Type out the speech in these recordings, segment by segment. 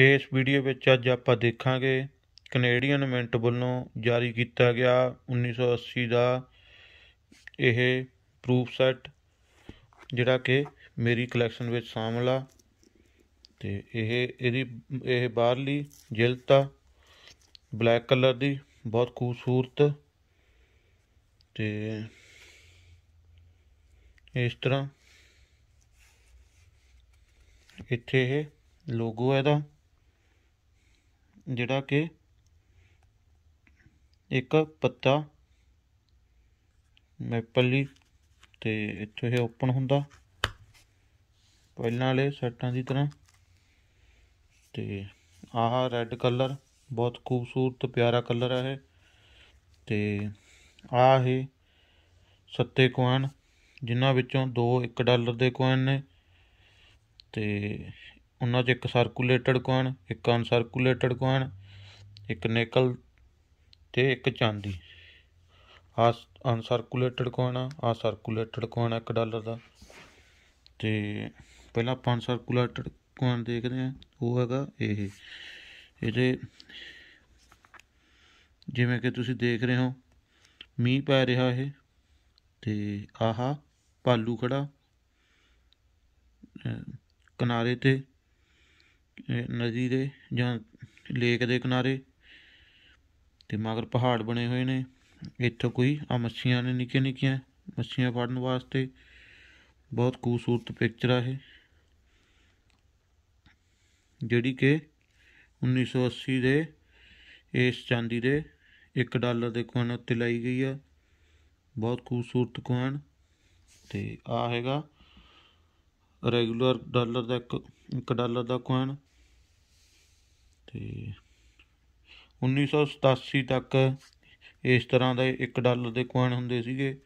ਇਸ ਵੀਡੀਓ ਵਿੱਚ ਅੱਜ ਆਪਾਂ ਦੇਖਾਂਗੇ ਕੈਨੇਡੀਅਨ ਮਿੰਟ ਵੱਲੋਂ ਜਾਰੀ ਕੀਤਾ ਗਿਆ 1980 ਦਾ ਇਹ ਪ੍ਰੂਫ ਸੈੱਟ ਜਿਹੜਾ ਕਿ ਮੇਰੀ ਕਲੈਕਸ਼ਨ ਵਿੱਚ ਸ਼ਾਮਲ ਆ ਤੇ ਇਹ ਇਹਦੀ ਇਹ ਬਾਹਰਲੀ ਜਿਲਤਾ ਆ ਬਲੈਕ ਕਲਰ ਦੀ ਬਹੁਤ ਖੂਬਸੂਰਤ ਤੇ ਇਸ ਤਰ੍ਹਾਂ ਇੱਥੇ ਇਹ ਲੋਗੋ ਹੈ ਇਹਦਾ ਜਿਹੜਾ ਕਿ ਇੱਕ ਪੱਤਾ ਮੈਪਲ ਤੇ ਇੱਥੇ ਇਹ ਓਪਨ ਹੁੰਦਾ ਪਹਿਲਾਂ ਵਾਲੇ ਸੈੱਟਾਂ ਦੀ ਤਰ੍ਹਾਂ ਤੇ ਆਹ ਰੈੱਡ ਕਲਰ ਬਹੁਤ ਖੂਬਸੂਰਤ ਪਿਆਰਾ ਕਲਰ ਹੈ ਤੇ ਆਹ ਹੈ ਸੱਤੇ ਕੋਇਨ ਜਿਨ੍ਹਾਂ ਵਿੱਚੋਂ ਦੋ 1 ਡਾਲਰ ਦੇ ਕੋਇਨ ਨੇ ਤੇ ਉਹਨਾਂ 'ਚ ਇੱਕ ਸਰਕੂਲੇਟਡ ਕੋਇਨ ਇੱਕ ਅਨਸਰਕੂਲੇਟਡ ਕੋਇਨ ਇੱਕ ਨਿਕਲ ਤੇ ਇੱਕ ਚਾਂਦੀ ਆ ਅਨਸਰਕੂਲੇਟਡ ਕੋਇਨ ਆ ਸਰਕੂਲੇਟਡ ਕੋਇਨ 1 ਡਾਲਰ ਦਾ ਤੇ ਪਹਿਲਾਂ ਆਪਾਂ ਸਰਕੂਲੇਟਡ ਕੋਇਨ ਦੇਖਦੇ ਆ ਉਹ ਹੈਗਾ ਇਹ ਇਹਦੇ ਜਿਵੇਂ ਕਿ ਤੁਸੀਂ ਦੇਖ ਰਹੇ ਹੋ ਮੀਂਹ ਪੈ ਰਿਹਾ ਇਹ ਤੇ ਆਹਾ ਪਾਲੂ ਖੜਾ ਕਿਨਾਰੇ ਤੇ ਨਦੀ ਦੇ ਜਾਂ ਲੇਕ ਦੇ ਕਿਨਾਰੇ ਤੇ ਮਗਰ ਪਹਾੜ ਬਣੇ ਹੋਏ ਨੇ ਇੱਥੇ ਕੋਈ ਆ ਮੱਛੀਆਂ ਨੇ ਨਿੱਕੇ ਨਿੱਕੀਆਂ ਮੱਛੀਆਂ ਫੜਨ ਵਾਸਤੇ ਬਹੁਤ ਖੂਬਸੂਰਤ ਪਿਕਚਰ ਆ ਇਹ ਜਿਹੜੀ ਕਿ 1980 ਦੇ ਇਸ ਚਾਂਦੀ ਦੇ 1 ਡਾਲਰ ਦੇ ਕੋਨ ਉੱਤੇ ਲਈ ਗਈ ਆ ਬਹੁਤ ਖੂਬਸੂਰਤ ਕੋਨ ਤੇ ਆ ਹੈਗਾ ਰੈਗੂਲਰ ਡਾਲਰ ਦਾ 1 ਡਾਲਰ ਦਾ ਕੋਨ ਤੇ 1987 ਤੱਕ ਇਸ ਤਰ੍ਹਾਂ ਦੇ 1 ਡਾਲਰ ਦੇ ਕੋਇਨ ਹੁੰਦੇ ਸੀਗੇ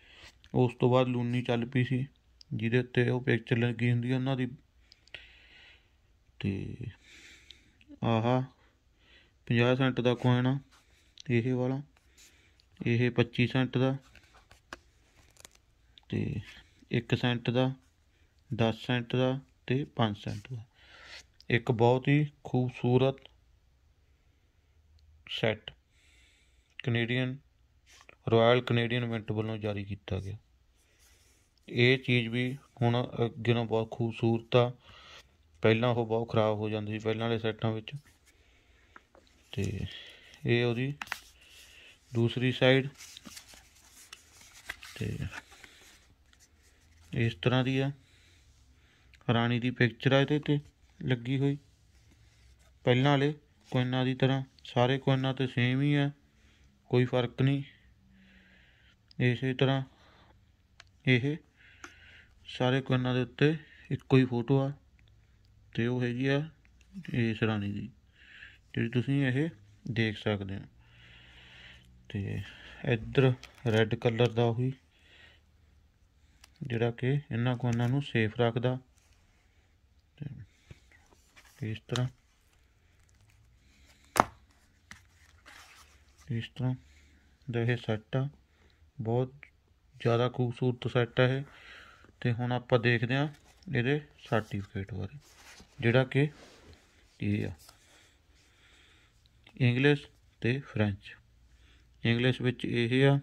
ਉਸ ਤੋਂ ਬਾਅਦ ਲੂਨੀ ਚੱਲ ਪਈ ਸੀ ਜਿਹਦੇ ਉੱਤੇ ਉਹ ਪਿਕਚਰ ਲੱਗੀ ਹੁੰਦੀ ਉਹਨਾਂ ਦੀ ਤੇ ਆਹਾ 50 ਸੈਂਟ ਦਾ ਕੋਇਨ ਆ ਇਹ ਵਾਲਾ ਇਹ 25 ਸੈਂਟ ਦਾ ਤੇ 1 ਸੈਂਟ ਦਾ 10 ਸੈਂਟ ਦਾ ਤੇ 5 ਸੈਂਟ ਦਾ ਇੱਕ ਬਹੁਤ ਹੀ ਖੂਬਸੂਰਤ set Canadian royal Canadian mint ਵੱਲੋਂ ਜਾਰੀ ਕੀਤਾ ਗਿਆ ਇਹ ਚੀਜ਼ ਵੀ ਹੁਣ ਅੱਗੇ ਨਾਲੋਂ ਬਹੁਤ ਖੂਬਸੂਰਤ ਆ ਪਹਿਲਾਂ ਉਹ ਬਹੁਤ ਖਰਾਬ ਹੋ ਜਾਂਦੀ ਸੀ ਪਹਿਲਾਂ ਵਾਲੇ ਸੈੱਟਾਂ ਵਿੱਚ ਤੇ ਇਹ ਉਹਦੀ ਦੂਸਰੀ ਸਾਈਡ ਤੇ ਇਸ ਤਰ੍ਹਾਂ ਦੀ ਆ ਰਾਣੀ ਦੀ ਪਿਕਚਰ ਆ ਇਹਦੇ ਤੇ ਲੱਗੀ ਹੋਈ ਪਹਿਲਾਂ ਵਾਲੇ ਕੋਇਨਾਂ ਦੀ ਤਰ੍ਹਾਂ ਸਾਰੇ ਕੋਨਾਂ ਤੇ ਸੇਮ ਹੀ ਹੈ ਕੋਈ ਫਰਕ ਨਹੀਂ ਇਸੇ ਤਰ੍ਹਾਂ ਇਹ ਸਾਰੇ ਕੋਨਾਂ ਦੇ ਉੱਤੇ ਇੱਕੋ ਹੀ ਫੋਟੋ ਆ ਤੇ ਉਹ ਹੈਗੀ ਆ ਇਸ ਰਾਣੀ ਦੀ ਜਿਹੜੀ ਤੁਸੀਂ ਇਹ ਦੇਖ ਸਕਦੇ ਹੋ ਤੇ ਇੱਧਰ ਰੈੱਡ ਕਲਰ ਦਾ ਉਹੀ ਜਿਹੜਾ ਕਿ ਇਹਨਾਂ ਕੋਨਾਂ ਨੂੰ ਸੇਫ ਰੱਖਦਾ ਇਸ ਤਰ੍ਹਾਂ ਇਸ ਤਰ੍ਹਾਂ ਦਾ ਇਹ ਸੈੱਟ ਆ ਬਹੁਤ ਜ਼ਿਆਦਾ ਖੂਬਸੂਰਤ ਸੈੱਟ ਆ ਇਹ ਤੇ ਹੁਣ ਆਪਾਂ ਦੇਖਦੇ ਆ ਇਹਦੇ ਸਰਟੀਫਿਕੇਟ ਬਾਰੇ ਜਿਹੜਾ ਕਿ ਇਹ ਆ ਇੰਗਲਿਸ਼ ਤੇ ਫ੍ਰੈਂਚ ਇੰਗਲਿਸ਼ ਵਿੱਚ ਇਹ ਆ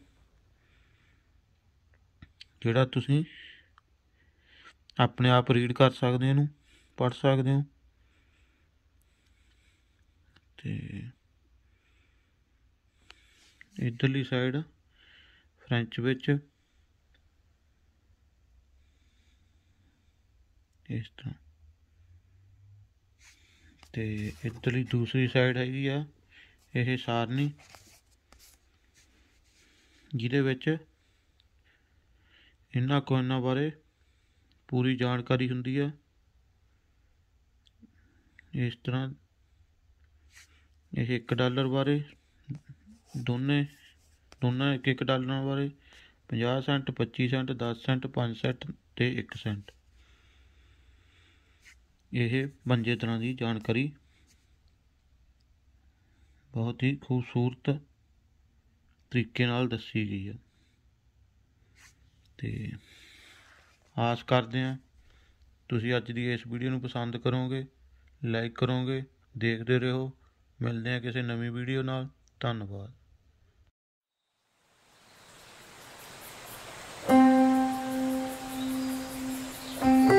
ਜਿਹੜਾ ਤੁਸੀਂ ਆਪਣੇ ਆਪ ਰੀਡ ਕਰ ਸਕਦੇ ਹੋ ਇਹਨੂੰ ਪੜ੍ਹ ਸਕਦੇ ਹੋ ਤੇ ਇਧਰਲੀ ਸਾਈਡ ਫ੍ਰੈਂਚ ਵਿੱਚ ਇਸ ਤਰ੍ਹਾਂ ਤੇ ਇਧਰਲੀ ਦੂਸਰੀ ਸਾਈਡ ਹੈਗੀ ਆ ਇਹ ਸਾਰਨੀ ਜਿਹਦੇ ਵਿੱਚ ਇਹਨਾਂ ਕੋਨਾਂ ਬਾਰੇ ਪੂਰੀ ਜਾਣਕਾਰੀ ਹੁੰਦੀ ਆ ਇਸ ਤਰ੍ਹਾਂ ਇਹ 1 ਡਾਲਰ ਬਾਰੇ ਦੋਨੇ ਦੋਨਾਂ ਇੱਕ ਇੱਕ ਡਾਲਰਾਂ ਬਾਰੇ 50 ਸੈਂਟ 25 ਸੈਂਟ 10 ਸੈਂਟ 5 ਸੈਂਟ ਤੇ 1 ਸੈਂਟ ਇਹ ਬੰਜੇ ਤਰ੍ਹਾਂ ਦੀ ਜਾਣਕਾਰੀ ਬਹੁਤ ਹੀ ਖੂਬਸੂਰਤ ਤਰੀਕੇ ਨਾਲ ਦੱਸੀ ਗਈ ਹੈ ਤੇ ਆਸ ਕਰਦੇ ਹਾਂ ਤੁਸੀਂ ਅੱਜ ਦੀ ਇਸ ਵੀਡੀਓ ਨੂੰ ਪਸੰਦ ਕਰੋਗੇ ਲਾਈਕ ਕਰੋਗੇ ਦੇਖਦੇ ਰਹੋ ਮਿਲਦੇ ਆ ਕਿਸੇ ਨਵੀਂ ਵੀਡੀਓ ਨਾਲ ਧੰਨਵਾਦ mm you.